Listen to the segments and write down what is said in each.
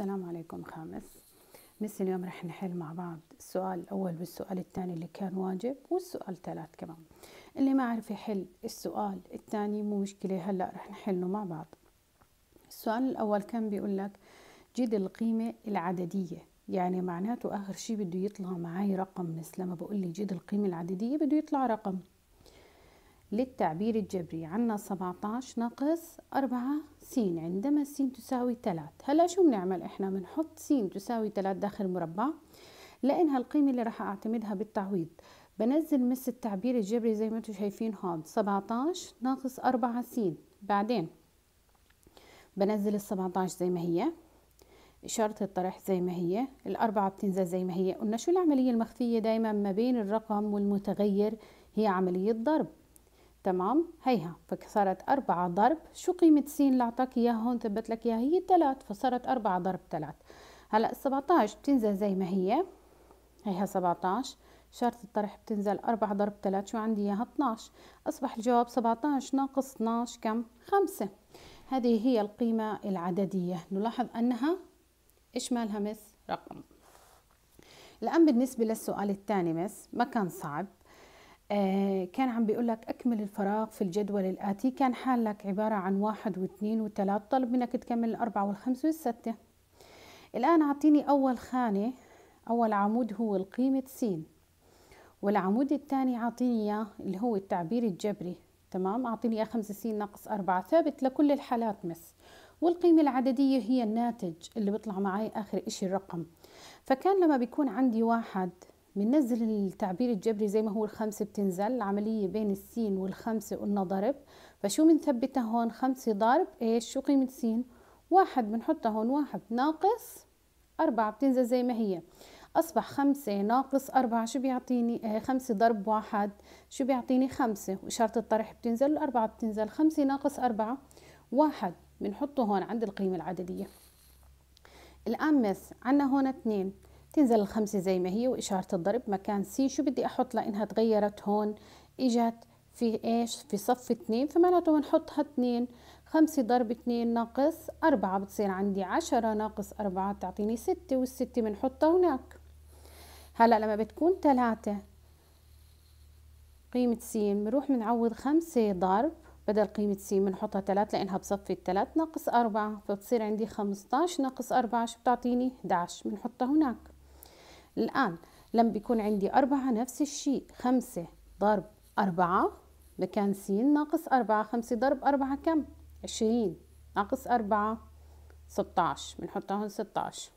السلام عليكم خامس مس اليوم رح نحل مع بعض السؤال الأول والسؤال الثاني اللي كان واجب والسؤال الثالث كمان اللي ما عرف يحل السؤال الثاني مو مشكلة هلأ رح نحله مع بعض السؤال الأول كان بيقول لك جد القيمة العددية يعني معناته آخر شي بده يطلع معي رقم مثل ما بقول لي جد القيمة العددية بده يطلع رقم للتعبير الجبري عنا 17 ناقص 4 س عندما س تساوي 3 هلا شو بنعمل احنا بنحط س تساوي 3 داخل مربع لانها القيمة اللي راح اعتمدها بالتعويض بنزل مس التعبير الجبري زي ما انتم شايفين هون 17 ناقص 4 س بعدين بنزل ال 17 زي ما هي إشارة الطرح زي ما هي الأربعة بتنزل زي ما هي قلنا شو العملية المخفية دايما ما بين الرقم والمتغير هي عملية ضرب تمام هيها فصارت أربعة ضرب شو قيمة س اللي أعطاك إياها هون ثبت لك إياها هي تلات فصارت أربعة ضرب ثلاث هلا السبعتاش بتنزل زي ما هي هيها سبعتاش شرط الطرح بتنزل أربعة ضرب ثلاث شو عندي إياها 12 أصبح الجواب 17 ناقص 12 كم خمسة هذه هي القيمة العددية نلاحظ أنها إيش مالها مس رقم الآن بالنسبة للسؤال الثاني مس ما كان صعب آه، كان عم بيقول لك اكمل الفراغ في الجدول الاتي كان حالك عباره عن واحد واثنين وثلاث طلب منك تكمل الاربعه والخمسه والسته الان اعطيني اول خانه اول عمود هو القيمه س والعمود الثاني اعطيني اياه اللي هو التعبير الجبري تمام اعطيني اياه 5 س ناقص 4 ثابت لكل الحالات مس والقيمة العددية هي الناتج اللي بيطلع معي آخر إشي الرقم فكان لما بيكون عندي واحد بننزل التعبير الجبري زي ما هو الخمسة بتنزل العملية بين السين والخمسة قلنا ضرب فشو بنثبتها هون خمسة ضرب ايش شو قيمة سين واحد بنحطها هون واحد ناقص أربعة بتنزل زي ما هي أصبح خمسة ناقص أربعة شو بيعطيني آه، خمسة ضرب واحد شو بيعطيني خمسة وإشارة الطرح بتنزل الأربعة بتنزل خمسة ناقص أربعة واحد بنحطه هون عند القيمة العددية الآن مس عنا هون اثنين تنزل الخمسة زي ما هي وإشارة الضرب مكان سي شو بدي أحط لأنها تغيرت هون إجت في إيش في صف اتنين فمعناته بنحطها اتنين خمسة ضرب اتنين ناقص أربعة بتصير عندي عشرة ناقص أربعة بتعطيني ستة والستة بنحطها هناك هلأ لما بتكون تلاتة قيمة س بنروح بنعوض خمسة ضرب بدل قيمة س بنحطها تلات لأنها بصف التلات ناقص أربعة فبتصير عندي خمستاش ناقص أربعة شو بتعطيني؟ 11 بنحطها هناك الآن لما بيكون عندي أربعة نفس الشيء خمسة ضرب أربعة مكان س ناقص أربعة خمسة ضرب أربعة كم؟ عشرين ناقص أربعة ستاعش بنحطها هون ستاعش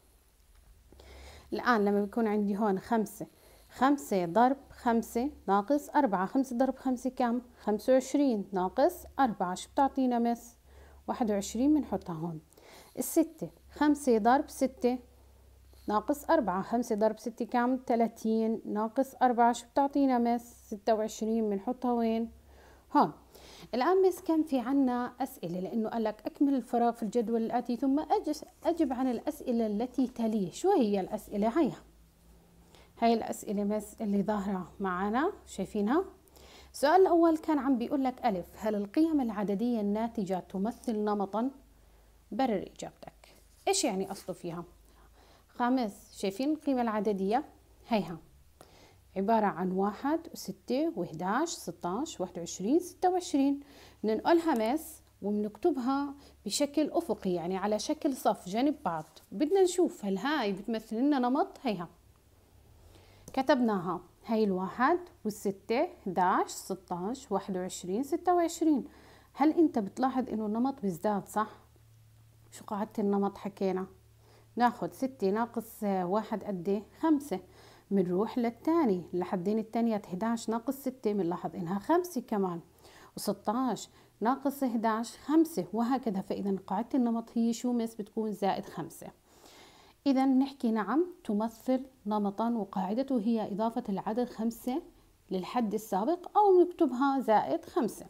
الآن لما بيكون عندي هون خمسة خمسة ضرب خمسة ناقص أربعة خمسة ضرب خمسة كم؟ خمسة وعشرين ناقص أربعة شو بتعطينا مس؟ واحد وعشرين بنحطها هون الستة خمسة ضرب ستة ناقص أربعة خمسة ضرب ستة كام تلاتين ناقص أربعة شو بتعطينا مس ستة وعشرين بنحطها وين هون الآن مس كان في عنا أسئلة لأنه قال لك أكمل الفراغ في الجدول الآتي ثم أجب عن الأسئلة التي تليه شو هي الأسئلة هيا هاي الأسئلة مس اللي ظاهرة معنا شايفينها السؤال الأول كان عم بيقول لك ألف هل القيم العددية الناتجة تمثل نمطا؟ برر إجابتك إيش يعني أصله فيها؟ خامس شايفين القيمة العددية هيها عبارة عن واحد وستة وإحداش ستاش واحد وعشرين ستة وعشرين ننقلها مس وبنكتبها بشكل أفقي يعني على شكل صف جنب بعض بدنا نشوف هل هاي بتمثل لنا نمط هيها كتبناها هاي الواحد والستة واحد وعشرين ستة وعشرين هل انت بتلاحظ انه النمط بيزداد صح؟ شو قاعدة النمط حكينا؟ ناخد ستة ناقص واحد قد إيه؟ خمسة منروح للتاني لحدين التانية 11 ناقص ستة منلاحظ إنها خمسة كمان و16 ناقص 11 خمسة وهكذا فإذا قاعدة النمط هي شو مس بتكون زائد خمسة إذا نحكي نعم تمثل نمطا وقاعدته هي إضافة العدد خمسة للحد السابق أو نكتبها زائد خمسة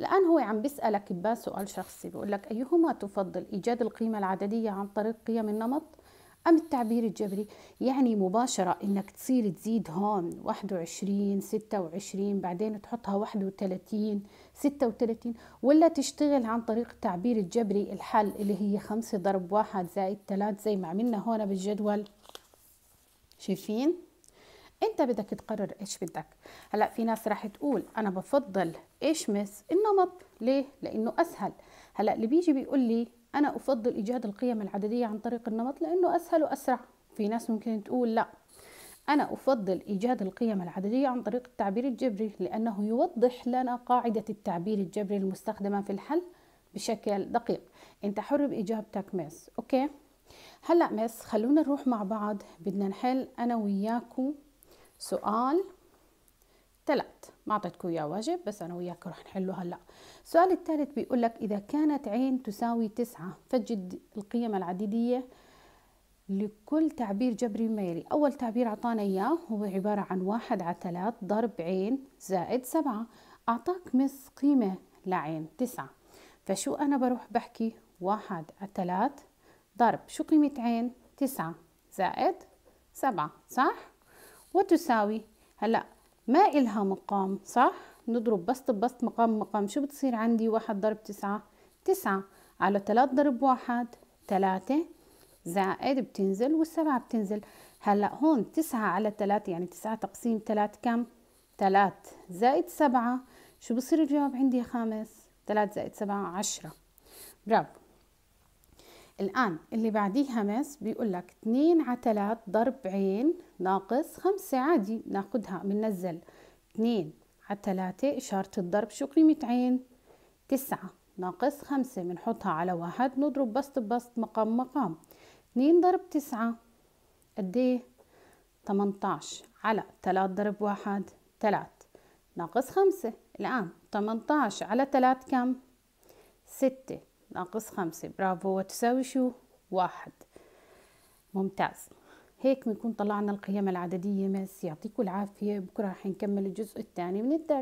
الآن هو عم بيسألك بس سؤال شخصي بيقول لك أيهما تفضل إيجاد القيمة العددية عن طريق قيم النمط أم التعبير الجبري يعني مباشرة إنك تصير تزيد هون 21 26 بعدين تحطها 31 36 ولا تشتغل عن طريق التعبير الجبري الحل اللي هي 5 ضرب 1 زائد 3 زي ما عملنا هون بالجدول شايفين انت بدك تقرر ايش بدك هلا في ناس راح تقول انا بفضل ايش مس النمط ليه لانه اسهل هلا اللي بيجي بيقول لي انا افضل ايجاد القيم العدديه عن طريق النمط لانه اسهل واسرع في ناس ممكن تقول لا أنا أفضل إيجاد القيم العددية عن طريق التعبير الجبري لأنه يوضح لنا قاعدة التعبير الجبري المستخدمة في الحل بشكل دقيق أنت حر بإجابتك مس أوكي هلأ مس خلونا نروح مع بعض بدنا نحل أنا وياكو سؤال ثلاث ما اعطيتكم اياه واجب بس انا وياك رح نحله هلا السؤال الثالث بيقول لك اذا كانت عين تساوي تسعة فجد القيم العديديه لكل تعبير جبري ميري أول تعبير أعطانا إياه هو عبارة عن واحد على ثلاث ضرب عين زائد سبعة أعطاك مس قيمة لعين تسعة فشو أنا بروح بحكي واحد على ثلاث ضرب شو قيمة عين تسعة زائد سبعة صح؟ وتساوي هلا ما إلها مقام صح نضرب بسط ببسط مقام مقام شو بتصير عندي واحد ضرب تسعة تسعة على ثلاث ضرب واحد ثلاثة زائد بتنزل والسبعة بتنزل هلا هون تسعة على ثلاثة يعني تسعة تقسيم ثلاث كم ثلاث زائد سبعة شو بصير الجواب عندي يا خامس ثلاث زائد سبعة عشرة برافو الآن اللي بعديها مس بيقول لك 2 على 3 ضرب عين ناقص 5 عادي ناخدها بننزل 2 على 3 إشارة الضرب شو قيمة عين 9 ناقص 5 بنحطها على واحد نضرب بسط ببسط مقام مقام 2 ضرب 9 قديه؟ تمنتاش 18 على 3 ضرب واحد 3 ناقص 5 الآن 18 على 3 كم 6 ناقص خمسة برافو وتساوي شو واحد ممتاز هيك بنكون طلعنا القيم العددية مس يعطيكم العافية بكرة رح نكمل الجزء الثاني من الدرس